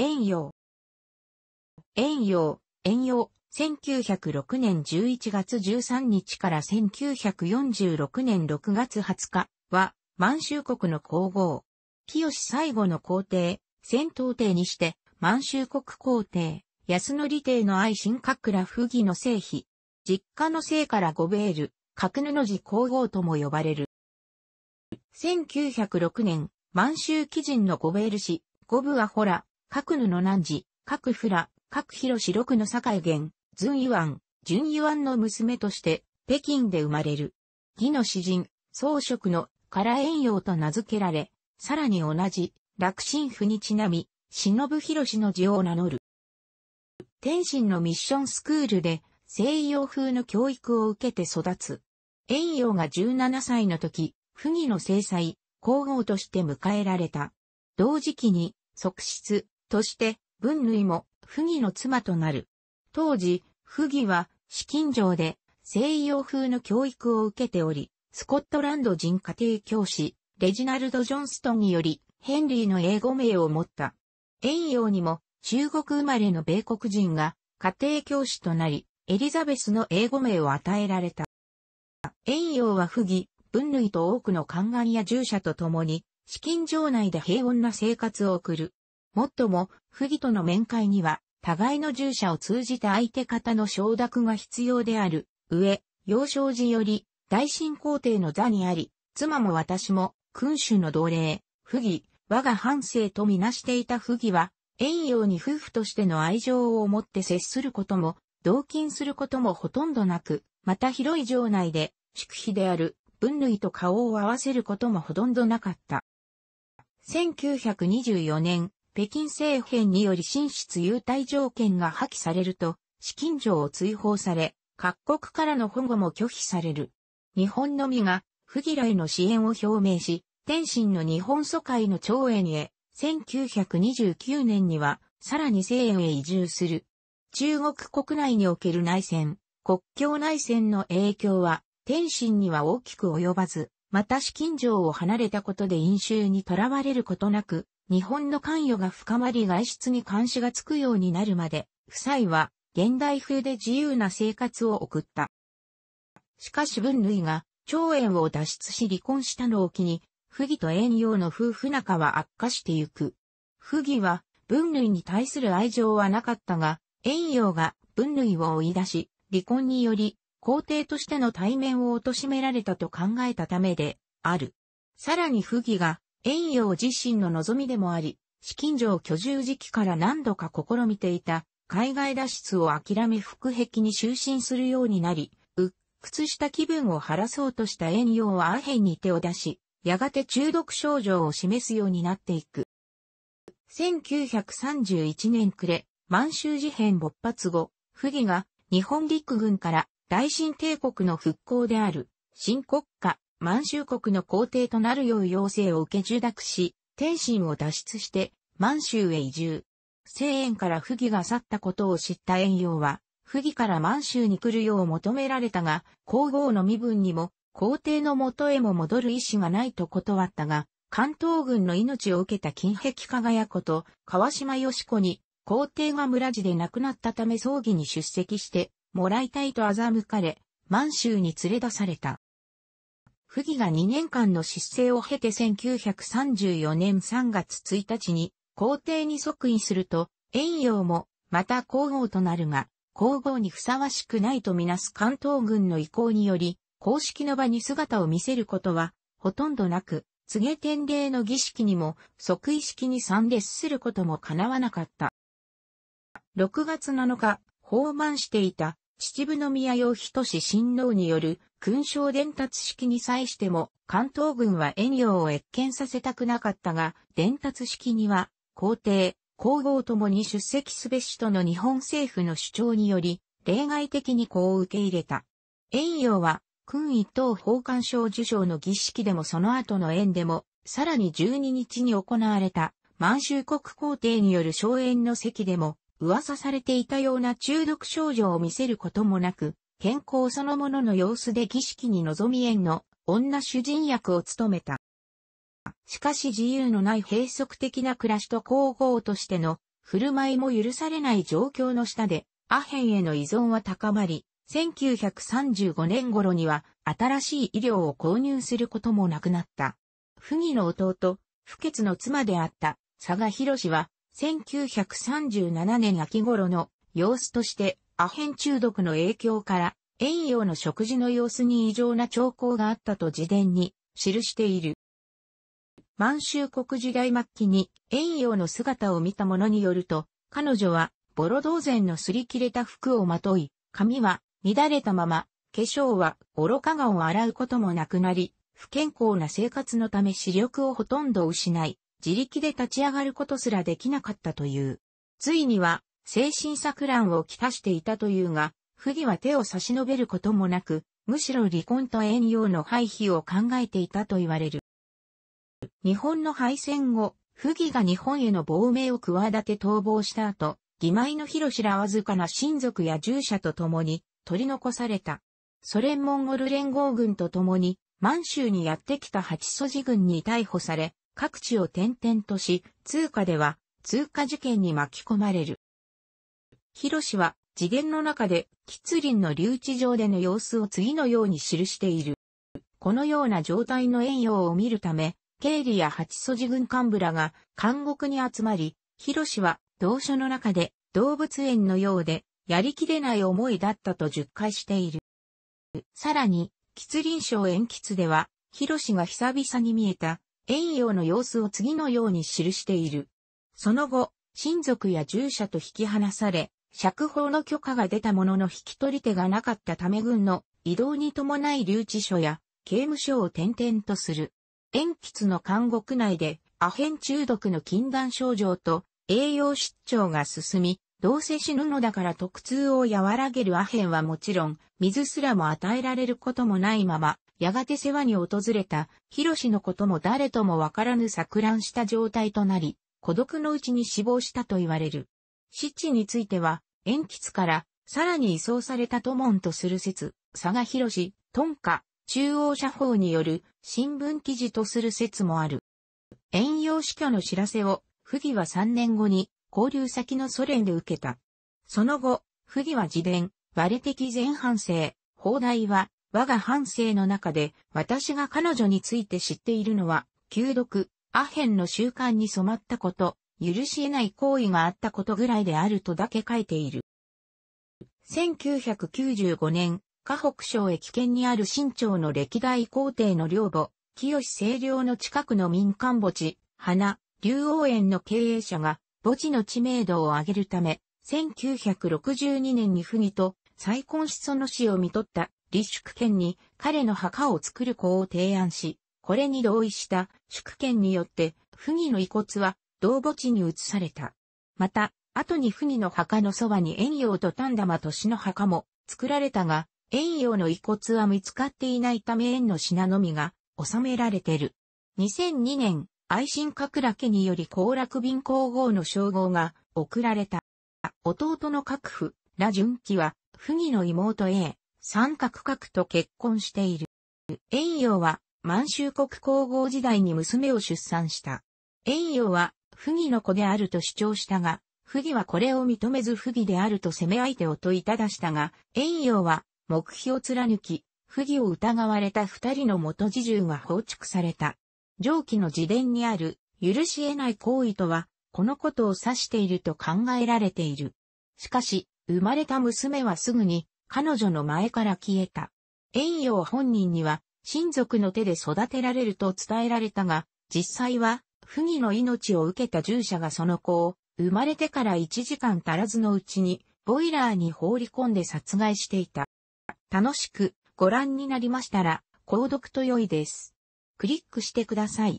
遠洋。遠洋、遠洋、1906年11月13日から1946年6月20日は、満州国の皇后。清最後の皇帝、戦闘帝にして、満州国皇帝、安則帝の愛新閣ら不義の聖妃。実家の姓からゴベール、格布寺皇后とも呼ばれる。1906年、満州基人のゴベール氏、ゴブアホラ、各布の南寺、各フラ、各広四六の境元、ズン・ユアン、ジュン・ユアンの娘として、北京で生まれる。義の詩人、装飾の、から栄養と名付けられ、さらに同じ、楽神府にちなみ、忍広の字を名乗る。天津のミッションスクールで、西洋風の教育を受けて育つ。遠洋が17歳の時、不義の制裁、皇后として迎えられた。同時期に、即室、として、文類も、不義の妻となる。当時、不義は、資金上で、西洋風の教育を受けており、スコットランド人家庭教師、レジナルド・ジョンストンにより、ヘンリーの英語名を持った。遠洋にも、中国生まれの米国人が、家庭教師となり、エリザベスの英語名を与えられた。遠洋は不義、分類と多くの宦官や従者と共に、資金場内で平穏な生活を送る。もっとも、不義との面会には、互いの従者を通じた相手方の承諾が必要である。上、幼少時より、大臣皇帝の座にあり、妻も私も、君主の奴隷、不義、我が半生とみなしていた不義は、遠洋に夫婦としての愛情を持って接することも、同勤することもほとんどなく、また広い城内で、宿妃である、分類と顔を合わせることもほとんどなかった。1924年、北京政変により進出優待条件が破棄されると、資金上を追放され、各国からの保護も拒否される。日本のみが、不義らへの支援を表明し、天津の日本疎開の長園へ、1929年には、さらに西園へ移住する。中国国内における内戦、国境内戦の影響は、天津には大きく及ばず、また資金上を離れたことで飲酒に囚われることなく、日本の関与が深まり外出に監視がつくようになるまで、夫妻は現代風で自由な生活を送った。しかし文類が長園を脱出し離婚したのを機に、不義と遠洋の夫婦仲は悪化してゆく。不義は文類に対する愛情はなかったが、遠洋が文類を追い出し、離婚により皇帝としての対面を貶められたと考えたためである。さらに不義が遠洋自身の望みでもあり、資金上居住時期から何度か試みていた、海外脱出を諦め腹壁に就寝するようになり、鬱屈した気分を晴らそうとした遠洋はアヘンに手を出し、やがて中毒症状を示すようになっていく。1931年暮れ、満州事変勃発後、溥儀が日本陸軍から大新帝国の復興である新国家満州国の皇帝となるよう要請を受け受諾し、天津を脱出して満州へ移住。西園から不義が去ったことを知った遠洋は、不義から満州に来るよう求められたが、皇后の身分にも、皇帝の元へも戻る意思がないと断ったが、関東軍の命を受けた金壁輝子と川島義子に、皇帝が村地で亡くなったため葬儀に出席して、もらいたいと欺かれ、満州に連れ出された。不義が2年間の失勢を経て1934年3月1日に皇帝に即位すると、遠洋もまた皇后となるが、皇后にふさわしくないとみなす関東軍の意向により、公式の場に姿を見せることはほとんどなく、告げ典礼の儀式にも即位式に参列することも叶わなかった。6月7日、訪問していた秩父宮洋仁親王による勲章伝達式に際しても、関東軍は遠洋を越見させたくなかったが、伝達式には、皇帝、皇后ともに出席すべしとの日本政府の主張により、例外的にこう受け入れた。遠洋は、勲一等奉還賞受賞の儀式でもその後の縁でも、さらに12日に行われた、満州国皇帝による荘園の席でも、噂されていたような中毒症状を見せることもなく、健康そのものの様子で儀式に臨み縁の女主人役を務めた。しかし自由のない閉塞的な暮らしと皇后としての振る舞いも許されない状況の下で、アヘンへの依存は高まり、1935年頃には新しい医療を購入することもなくなった。不義の弟、不潔の妻であった佐賀博士は、1937年秋頃の様子としてアヘン中毒の影響から、遠洋の食事の様子に異常な兆候があったと自伝に記している。満州国時代末期に遠洋の姿を見た者によると、彼女はボロ同然の擦り切れた服をまとい、髪は乱れたまま、化粧は愚か顔を洗うこともなくなり、不健康な生活のため視力をほとんど失い、自力で立ち上がることすらできなかったという。ついには精神錯乱をきたしていたというが、不義は手を差し伸べることもなく、むしろ離婚と遠用の廃棄を考えていたと言われる。日本の敗戦後、不義が日本への亡命を企て逃亡した後、義妹の広氏らわずかな親族や従者と共に取り残された。ソ連モンゴル連合軍と共に満州にやってきた八素地軍に逮捕され、各地を転々とし、通貨では通貨事件に巻き込まれる。広氏は、次元の中で、吉林の留置場での様子を次のように記している。このような状態の栄養を見るため、経理や八素寺軍幹部らが監獄に集まり、広氏は同書の中で動物園のようでやりきれない思いだったと述懐している。さらに、吉林省延吉では、広氏が久々に見えた遠洋の様子を次のように記している。その後、親族や従者と引き離され、釈放の許可が出たものの引き取り手がなかったため軍の移動に伴い留置所や刑務所を転々とする。鉛筆の監獄内でアヘン中毒の禁断症状と栄養失調が進み、どうせ死ぬのだから特痛を和らげるアヘンはもちろん、水すらも与えられることもないまま、やがて世話に訪れた、ヒロシのことも誰ともわからぬ錯乱した状態となり、孤独のうちに死亡したと言われる。死地については、鉛筆からさらに移送された都門とする説、佐賀広氏、トンカ、中央社報による新聞記事とする説もある。遠洋死去の知らせを、不義は3年後に、交流先のソ連で受けた。その後、不義は自伝、我的前半生、放題は、我が半生の中で、私が彼女について知っているのは、旧読、アヘンの習慣に染まったこと、許し得ない行為があったことぐらいであるとだけ書いている。1995年、河北省駅圏にある新朝の歴代皇帝の領母、清清涼の近くの民間墓地、花、竜王園の経営者が墓地の知名度を上げるため、1962年に不義と再婚しその死を見取った立宿県に彼の墓を作る子を提案し、これに同意した宿県によって、不義の遺骨は同墓地に移された。また、後に二の墓のそばに遠洋と丹玉都市の墓も作られたが、遠洋の遺骨は見つかっていないため縁の品のみが収められてる。2002年、愛新覚羅家により高楽便皇后の称号が贈られた。弟の各府、羅純喜は、不義の妹 A、三角角と結婚している。遠洋は、満州国皇后時代に娘を出産した。遠洋は、不義の子であると主張したが、不義はこれを認めず不義であると責め相手を問いただしたが、遠洋は目標を貫き、不義を疑われた二人の元自重は放逐された。上記の自伝にある、許し得ない行為とは、このことを指していると考えられている。しかし、生まれた娘はすぐに、彼女の前から消えた。遠洋本人には、親族の手で育てられると伝えられたが、実際は、不義の命を受けた従者がその子を、生まれてから1時間足らずのうちに、ボイラーに放り込んで殺害していた。楽しくご覧になりましたら、購読と良いです。クリックしてください。